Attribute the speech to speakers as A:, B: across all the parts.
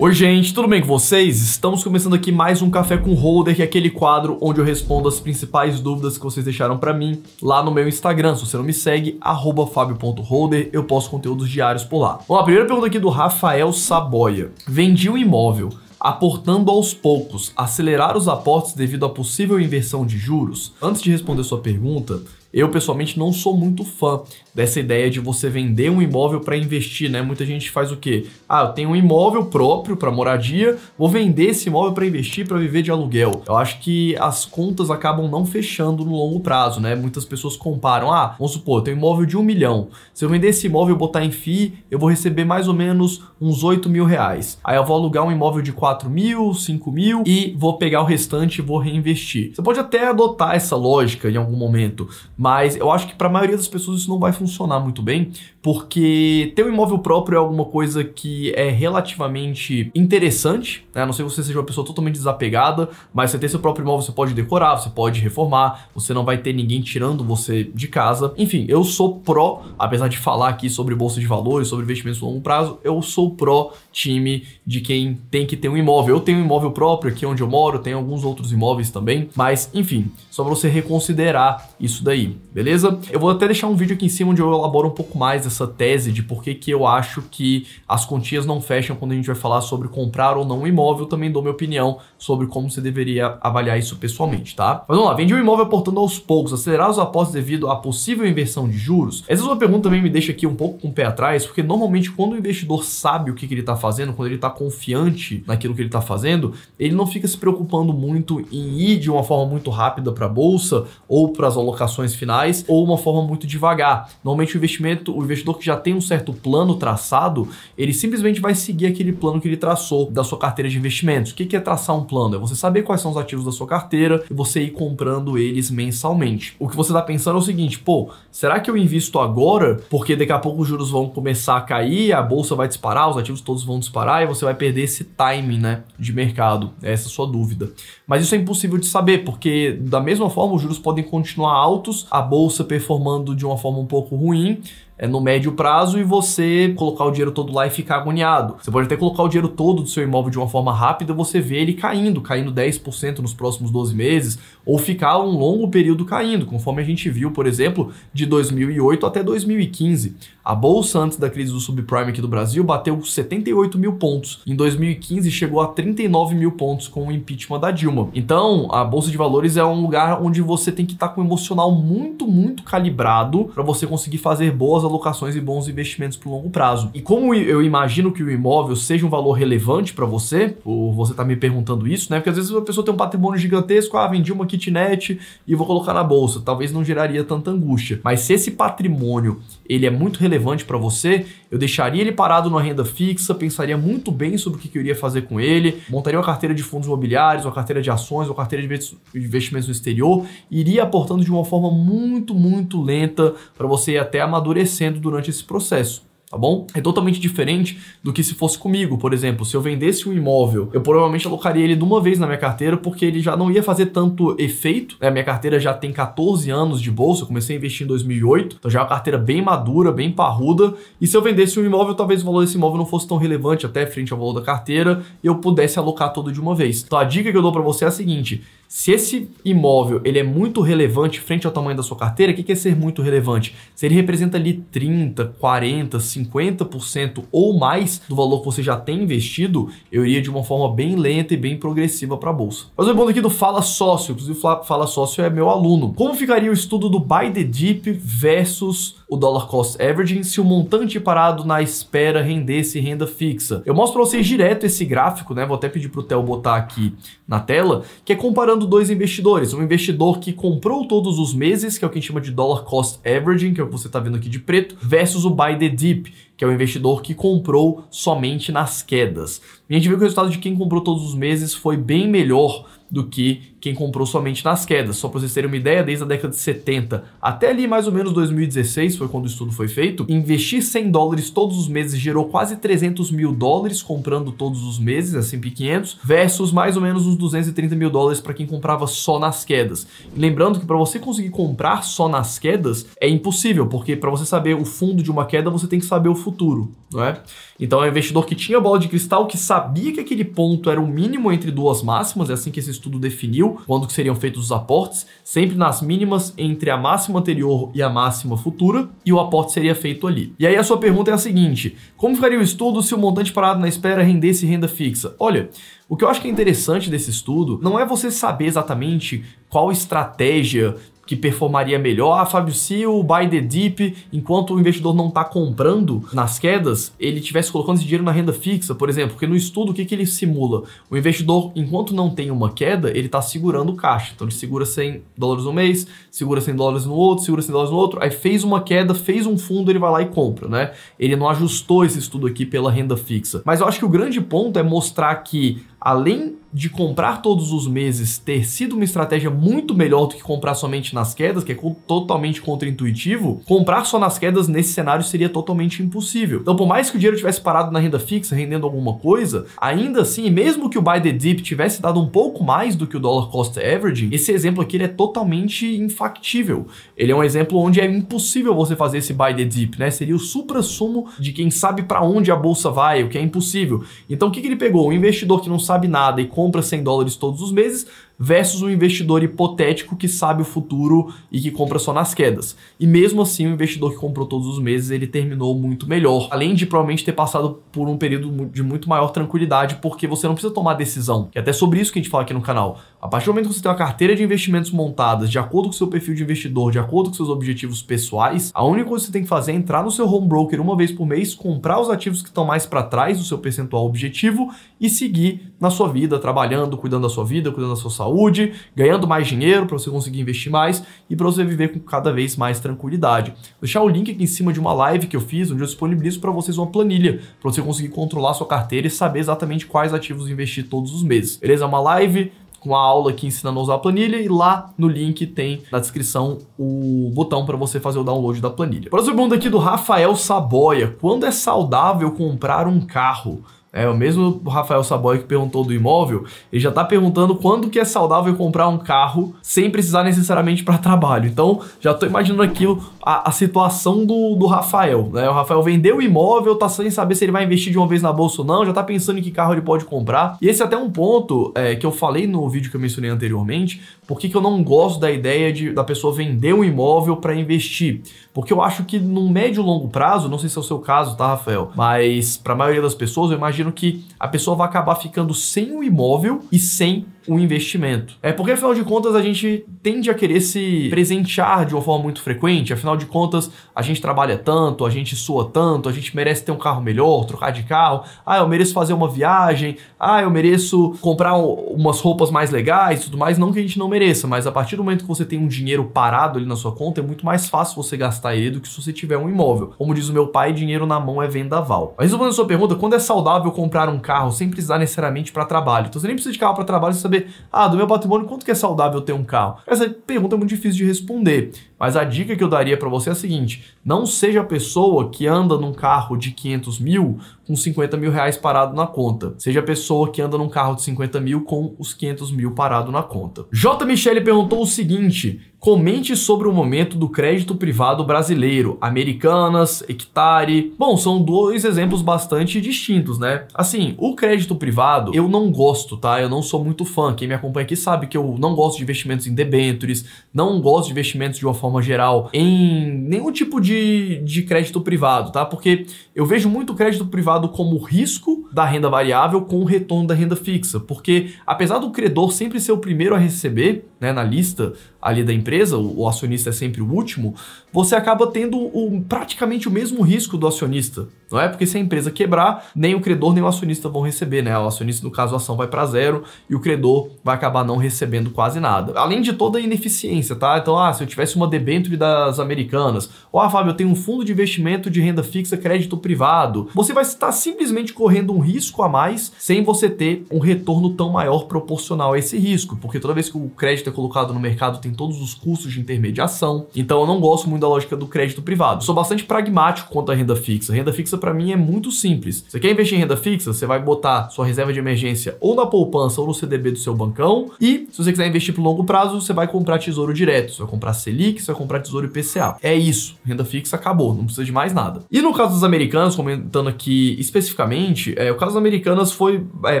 A: Oi gente, tudo bem com vocês? Estamos começando aqui mais um Café com Holder, que é aquele quadro onde eu respondo as principais dúvidas que vocês deixaram para mim lá no meu Instagram. Se você não me segue, arroba fabio.holder, eu posto conteúdos diários por lá. Bom, a primeira pergunta aqui do Rafael Saboia. Vendi um imóvel, aportando aos poucos, acelerar os aportes devido à possível inversão de juros? Antes de responder sua pergunta, eu pessoalmente não sou muito fã dessa ideia de você vender um imóvel para investir, né? Muita gente faz o quê? Ah, eu tenho um imóvel próprio para moradia, vou vender esse imóvel para investir, para viver de aluguel. Eu acho que as contas acabam não fechando no longo prazo, né? Muitas pessoas comparam, ah, vamos supor, eu tenho um imóvel de um milhão. Se eu vender esse imóvel e botar em FII, eu vou receber mais ou menos uns 8 mil reais. Aí eu vou alugar um imóvel de 4 mil, 5 mil e vou pegar o restante e vou reinvestir. Você pode até adotar essa lógica em algum momento, mas mas eu acho que para a maioria das pessoas isso não vai funcionar muito bem, porque ter um imóvel próprio é alguma coisa que é relativamente interessante, né? A não sei se você seja uma pessoa totalmente desapegada, mas você ter seu próprio imóvel, você pode decorar, você pode reformar, você não vai ter ninguém tirando você de casa. Enfim, eu sou pró, apesar de falar aqui sobre bolsa de valores, sobre investimentos a longo prazo, eu sou pró time de quem tem que ter um imóvel. Eu tenho um imóvel próprio aqui onde eu moro, tenho alguns outros imóveis também, mas enfim, só para você reconsiderar isso daí beleza? Eu vou até deixar um vídeo aqui em cima onde eu elaboro um pouco mais essa tese de por que, que eu acho que as quantias não fecham quando a gente vai falar sobre comprar ou não um imóvel, também dou minha opinião sobre como você deveria avaliar isso pessoalmente, tá? Mas vamos lá, vendi um imóvel aportando aos poucos, acelerar os aportes devido à possível inversão de juros? Essa é uma pergunta também me deixa aqui um pouco com o pé atrás, porque normalmente quando o investidor sabe o que, que ele está fazendo, quando ele está confiante naquilo que ele está fazendo, ele não fica se preocupando muito em ir de uma forma muito rápida para a bolsa ou para as alocações finais ou uma forma muito devagar. Normalmente o investimento, o investidor que já tem um certo plano traçado, ele simplesmente vai seguir aquele plano que ele traçou da sua carteira de investimentos. O que é traçar um plano? É você saber quais são os ativos da sua carteira e você ir comprando eles mensalmente. O que você está pensando é o seguinte, pô, será que eu invisto agora? Porque daqui a pouco os juros vão começar a cair, a bolsa vai disparar, os ativos todos vão disparar e você vai perder esse timing, né, de mercado. Essa é a sua dúvida. Mas isso é impossível de saber, porque da mesma forma os juros podem continuar altos a bolsa performando de uma forma um pouco ruim, é no médio prazo e você colocar o dinheiro todo lá e ficar agoniado. Você pode até colocar o dinheiro todo do seu imóvel de uma forma rápida e você vê ele caindo, caindo 10% nos próximos 12 meses, ou ficar um longo período caindo, conforme a gente viu, por exemplo, de 2008 até 2015. A bolsa antes da crise do subprime aqui do Brasil bateu 78 mil pontos. Em 2015 chegou a 39 mil pontos com o impeachment da Dilma. Então, a bolsa de valores é um lugar onde você tem que estar tá com o emocional muito, muito calibrado para você conseguir fazer boas alocações e bons investimentos para o longo prazo. E como eu imagino que o imóvel seja um valor relevante para você, ou você está me perguntando isso, né? Porque às vezes uma pessoa tem um patrimônio gigantesco, ah, vendi uma kitnet e vou colocar na bolsa. Talvez não geraria tanta angústia. Mas se esse patrimônio ele é muito relevante para você, eu deixaria ele parado na renda fixa, pensaria muito bem sobre o que eu iria fazer com ele, montaria uma carteira de fundos imobiliários, uma carteira de ações, uma carteira de investimentos no exterior, iria aportando de uma forma muito, muito lenta para você até amadurecer acontecendo durante esse processo tá bom? É totalmente diferente do que se fosse comigo, por exemplo, se eu vendesse um imóvel, eu provavelmente alocaria ele de uma vez na minha carteira, porque ele já não ia fazer tanto efeito, né? A minha carteira já tem 14 anos de bolsa, eu comecei a investir em 2008, então já é uma carteira bem madura, bem parruda, e se eu vendesse um imóvel, talvez o valor desse imóvel não fosse tão relevante até frente ao valor da carteira, e eu pudesse alocar todo de uma vez. Então a dica que eu dou para você é a seguinte, se esse imóvel ele é muito relevante frente ao tamanho da sua carteira, o que é ser muito relevante? Se ele representa ali 30%, 40%, 50% ou mais do valor que você já tem investido, eu iria de uma forma bem lenta e bem progressiva para a Bolsa. Mas o bom aqui do Fala Sócio, inclusive Fala Sócio é meu aluno. Como ficaria o estudo do Buy the Deep versus o Dollar Cost Averaging se o montante parado na espera rendesse renda fixa. Eu mostro para vocês direto esse gráfico, né? Vou até pedir para o Theo botar aqui na tela, que é comparando dois investidores. Um investidor que comprou todos os meses, que é o que a gente chama de Dollar Cost Averaging, que é o que você está vendo aqui de preto, versus o Buy the Dip, que é o investidor que comprou somente nas quedas. E a gente viu que o resultado de quem comprou todos os meses foi bem melhor do que quem comprou somente nas quedas. Só para vocês terem uma ideia, desde a década de 70 até ali mais ou menos 2016, foi quando o estudo foi feito, investir 100 dólares todos os meses gerou quase 300 mil dólares comprando todos os meses, assim 500, versus mais ou menos uns 230 mil dólares para quem comprava só nas quedas. lembrando que para você conseguir comprar só nas quedas é impossível, porque para você saber o fundo de uma queda, você tem que saber o futuro, não é? Então é um investidor que tinha bola de cristal, que sabia que aquele ponto era o mínimo entre duas máximas, é assim que esses estudo definiu quando seriam feitos os aportes, sempre nas mínimas entre a máxima anterior e a máxima futura, e o aporte seria feito ali. E aí a sua pergunta é a seguinte: como ficaria o estudo se o montante parado na espera rendesse renda fixa? Olha, o que eu acho que é interessante desse estudo não é você saber exatamente qual estratégia que performaria melhor. Ah, Fábio, se o buy the dip, enquanto o investidor não está comprando nas quedas, ele estivesse colocando esse dinheiro na renda fixa, por exemplo, porque no estudo o que, que ele simula? O investidor, enquanto não tem uma queda, ele está segurando o caixa. Então ele segura 100 dólares no mês, segura 100 dólares no outro, segura 100 dólares no outro, aí fez uma queda, fez um fundo, ele vai lá e compra, né? Ele não ajustou esse estudo aqui pela renda fixa. Mas eu acho que o grande ponto é mostrar que além de comprar todos os meses ter sido uma estratégia muito melhor do que comprar somente nas quedas, que é totalmente contraintuitivo, comprar só nas quedas nesse cenário seria totalmente impossível. Então, por mais que o dinheiro tivesse parado na renda fixa, rendendo alguma coisa, ainda assim, mesmo que o buy the dip tivesse dado um pouco mais do que o dollar cost averaging, esse exemplo aqui é totalmente infactível. Ele é um exemplo onde é impossível você fazer esse buy the dip, né? Seria o supra-sumo de quem sabe para onde a bolsa vai, o que é impossível. Então, o que, que ele pegou? O investidor que não sabe nada e compra 100 dólares todos os meses, versus um investidor hipotético que sabe o futuro e que compra só nas quedas. E mesmo assim, o investidor que comprou todos os meses, ele terminou muito melhor. Além de provavelmente ter passado por um período de muito maior tranquilidade, porque você não precisa tomar decisão. E é até sobre isso que a gente fala aqui no canal. A partir do momento que você tem uma carteira de investimentos montadas de acordo com o seu perfil de investidor, de acordo com seus objetivos pessoais, a única coisa que você tem que fazer é entrar no seu home broker uma vez por mês, comprar os ativos que estão mais para trás do seu percentual objetivo e seguir na sua vida, trabalhando, cuidando da sua vida, cuidando da sua saúde saúde, ganhando mais dinheiro para você conseguir investir mais e para você viver com cada vez mais tranquilidade. Vou deixar o link aqui em cima de uma live que eu fiz, onde eu disponibilizo para vocês uma planilha para você conseguir controlar sua carteira e saber exatamente quais ativos investir todos os meses. Beleza? É uma live com a aula aqui ensinando a usar a planilha e lá no link tem na descrição o botão para você fazer o download da planilha. Próximo mundo aqui do Rafael Saboia. Quando é saudável comprar um carro? É, o mesmo Rafael Saboy que perguntou do imóvel, ele já está perguntando quando que é saudável comprar um carro sem precisar necessariamente para trabalho. Então, já estou imaginando aqui a, a situação do, do Rafael. Né? O Rafael vendeu o imóvel, tá sem saber se ele vai investir de uma vez na bolsa ou não, já está pensando em que carro ele pode comprar. E esse é até um ponto é, que eu falei no vídeo que eu mencionei anteriormente, por que eu não gosto da ideia de, da pessoa vender um imóvel para investir. Porque eu acho que no médio e longo prazo, não sei se é o seu caso, tá, Rafael? Mas para a maioria das pessoas, eu imagino que a pessoa vai acabar ficando sem o imóvel e sem o investimento. É porque, afinal de contas, a gente tende a querer se presentear de uma forma muito frequente. Afinal de contas, a gente trabalha tanto, a gente sua tanto, a gente merece ter um carro melhor, trocar de carro. Ah, eu mereço fazer uma viagem. Ah, eu mereço comprar umas roupas mais legais tudo mais. Não que a gente não mereça, mas a partir do momento que você tem um dinheiro parado ali na sua conta, é muito mais fácil você gastar ele do que se você tiver um imóvel. Como diz o meu pai, dinheiro na mão é vendaval. Mas respondendo a sua pergunta, quando é saudável rentável comprar um carro sem precisar necessariamente para trabalho. Então você nem precisa de carro para trabalho e saber, ah, do meu patrimônio, quanto que é saudável ter um carro? Essa pergunta é muito difícil de responder. Mas a dica que eu daria para você é a seguinte: não seja a pessoa que anda num carro de 500 mil com 50 mil reais parado na conta. Seja a pessoa que anda num carro de 50 mil com os 500 mil parado na conta. J. Michele perguntou o seguinte: Comente sobre o momento do crédito privado brasileiro, Americanas, Hectare. Bom, são dois exemplos bastante distintos, né? Assim, o crédito privado eu não gosto, tá? Eu não sou muito fã. Quem me acompanha aqui sabe que eu não gosto de investimentos em debêntures, não gosto de investimentos de uma forma forma geral, em nenhum tipo de, de crédito privado, tá? Porque eu vejo muito crédito privado como risco da renda variável com o retorno da renda fixa, porque apesar do credor sempre ser o primeiro a receber, né, na lista ali da empresa, o, acionista é sempre o último, você acaba tendo o, praticamente o mesmo risco do acionista, não é? Porque se a empresa quebrar, nem o credor nem o acionista vão receber, né? O acionista, no caso, a ação vai para zero e o credor vai acabar não recebendo quase nada. Além de toda a ineficiência, tá? Então, ah, se eu tivesse uma debênture das americanas, ou ah, Fábio, eu tenho um fundo de investimento de renda fixa, crédito privado, você vai estar simplesmente correndo um risco a mais sem você ter um retorno tão maior proporcional a esse risco, porque toda vez que o crédito colocado no mercado tem todos os custos de intermediação. Então eu não gosto muito da lógica do crédito privado. Sou bastante pragmático quanto à renda fixa. Renda fixa para mim é muito simples. Você quer investir em renda fixa? Você vai botar sua reserva de emergência ou na poupança ou no CDB do seu bancão. E se você quiser investir pro longo prazo, você vai comprar tesouro direto. Você vai comprar Selic, você vai comprar tesouro IPCA. É isso. Renda fixa acabou. Não precisa de mais nada. E no caso dos americanos, comentando aqui especificamente, é, o caso dos americanas foi é,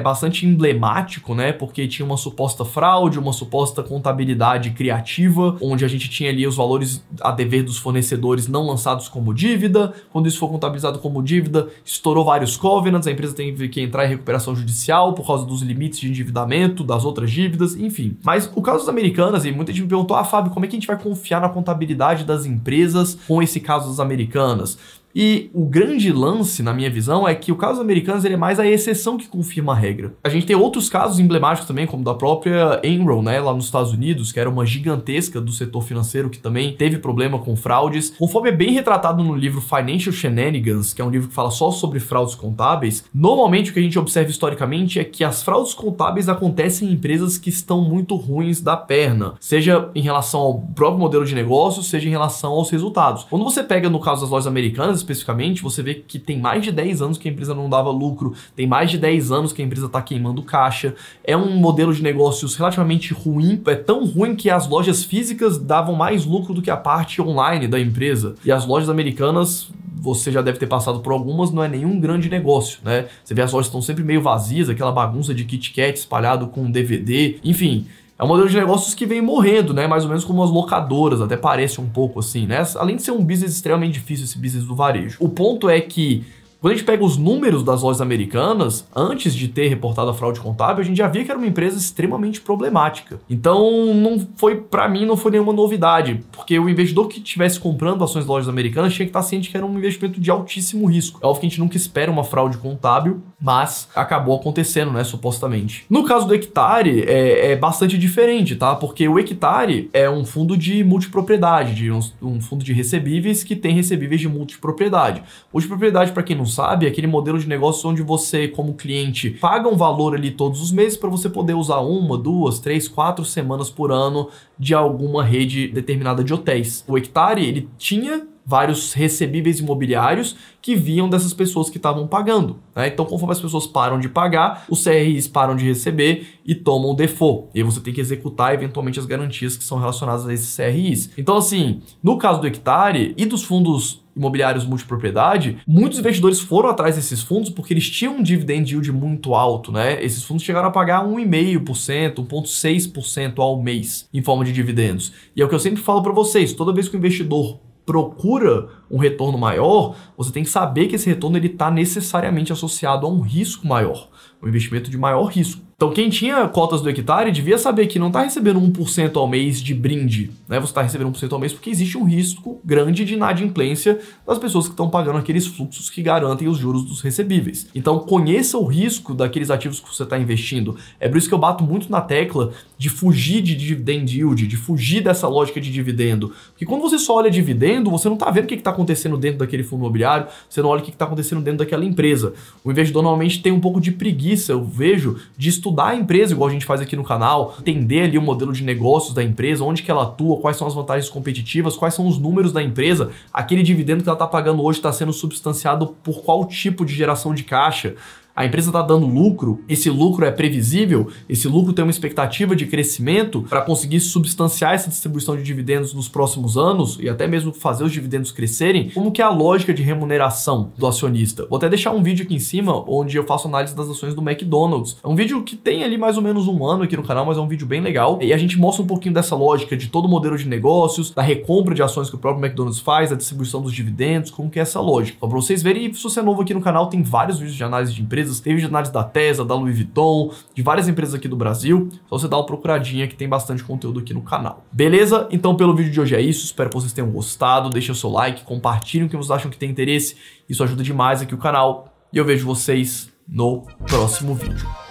A: bastante emblemático, né? Porque tinha uma suposta fraude, uma suposta contabilidade criativa, onde a gente tinha ali os valores a dever dos fornecedores não lançados como dívida. Quando isso for contabilizado como dívida, estourou vários covenants, a empresa teve que entrar em recuperação judicial por causa dos limites de endividamento, das outras dívidas, enfim. Mas o caso das americanas, e muita gente me perguntou, ah, Fábio, como é que a gente vai confiar na contabilidade das empresas com esse caso das americanas? E o grande lance, na minha visão, é que o caso americano é mais a exceção que confirma a regra. A gente tem outros casos emblemáticos também, como da própria Enron, né, lá nos Estados Unidos, que era uma gigantesca do setor financeiro que também teve problema com fraudes. Conforme é bem retratado no livro Financial Shenanigans, que é um livro que fala só sobre fraudes contábeis, normalmente o que a gente observa historicamente é que as fraudes contábeis acontecem em empresas que estão muito ruins da perna, seja em relação ao próprio modelo de negócio, seja em relação aos resultados. Quando você pega no caso das lojas americanas, especificamente, você vê que tem mais de 10 anos que a empresa não dava lucro, tem mais de 10 anos que a empresa está queimando caixa. É um modelo de negócios relativamente ruim, é tão ruim que as lojas físicas davam mais lucro do que a parte online da empresa. E as lojas americanas você já deve ter passado por algumas, não é nenhum grande negócio, né? Você vê as lojas estão sempre meio vazias, aquela bagunça de Kit Kat espalhado com DVD, enfim. É um modelo de negócios que vem morrendo, né? Mais ou menos como as locadoras, até parece um pouco assim, né? Além de ser um business extremamente difícil, esse business do varejo. O ponto é que quando a gente pega os números das lojas americanas, antes de ter reportado a fraude contábil, a gente já via que era uma empresa extremamente problemática. Então, não foi para mim não foi nenhuma novidade, porque o investidor que estivesse comprando ações das lojas americanas tinha que estar ciente que era um investimento de altíssimo risco. É óbvio que a gente nunca espera uma fraude contábil, mas acabou acontecendo, né, supostamente. No caso do Hectare, é, é bastante diferente, tá? Porque o Hectare é um fundo de multipropriedade, de um, um fundo de recebíveis que tem recebíveis de multipropriedade. Multipropriedade, para quem não sabe, é aquele modelo de negócio onde você, como cliente, paga um valor ali todos os meses para você poder usar uma, duas, três, quatro semanas por ano de alguma rede determinada de hotéis. O Hectare, ele tinha vários recebíveis imobiliários que vinham dessas pessoas que estavam pagando. Né? Então, conforme as pessoas param de pagar, os CRIs param de receber e tomam o default. E você tem que executar eventualmente as garantias que são relacionadas a esses CRIs. Então, assim, no caso do hectare e dos fundos imobiliários multipropriedade, muitos investidores foram atrás desses fundos porque eles tinham um dividend yield muito alto, né? Esses fundos chegaram a pagar 1,5%, 1,6% ao mês em forma de dividendos. E é o que eu sempre falo para vocês, toda vez que o investidor procura um retorno maior, você tem que saber que esse retorno ele está necessariamente associado a um risco maior um investimento de maior risco. Então, quem tinha cotas do hectare devia saber que não está recebendo 1% ao mês de brinde, né? Você está recebendo 1% ao mês porque existe um risco grande de inadimplência das pessoas que estão pagando aqueles fluxos que garantem os juros dos recebíveis. Então, conheça o risco daqueles ativos que você está investindo. É por isso que eu bato muito na tecla de fugir de dividend yield, de fugir dessa lógica de dividendo. Porque quando você só olha dividendo, você não está vendo o que está acontecendo dentro daquele fundo imobiliário, você não olha o que está acontecendo dentro daquela empresa. O investidor normalmente tem um pouco de preguiça preguiça, eu vejo, de estudar a empresa, igual a gente faz aqui no canal, entender ali o modelo de negócios da empresa, onde que ela atua, quais são as vantagens competitivas, quais são os números da empresa, aquele dividendo que ela está pagando hoje está sendo substanciado por qual tipo de geração de caixa a empresa está dando lucro, esse lucro é previsível, esse lucro tem uma expectativa de crescimento para conseguir substanciar essa distribuição de dividendos nos próximos anos e até mesmo fazer os dividendos crescerem, como que é a lógica de remuneração do acionista? Vou até deixar um vídeo aqui em cima onde eu faço análise das ações do McDonald's. É um vídeo que tem ali mais ou menos um ano aqui no canal, mas é um vídeo bem legal e a gente mostra um pouquinho dessa lógica de todo o modelo de negócios, da recompra de ações que o próprio McDonald's faz, da distribuição dos dividendos, como que é essa lógica. Só para vocês verem, e se você é novo aqui no canal, tem vários vídeos de análise de empresas empresas, tem jornais da Tesla, da Louis Vuitton, de várias empresas aqui do Brasil. Só você dá uma procuradinha que tem bastante conteúdo aqui no canal. Beleza? Então pelo vídeo de hoje é isso. Espero que vocês tenham gostado. Deixa o seu like, compartilhe o que vocês acham que tem interesse. Isso ajuda demais aqui o canal. E eu vejo vocês no próximo vídeo.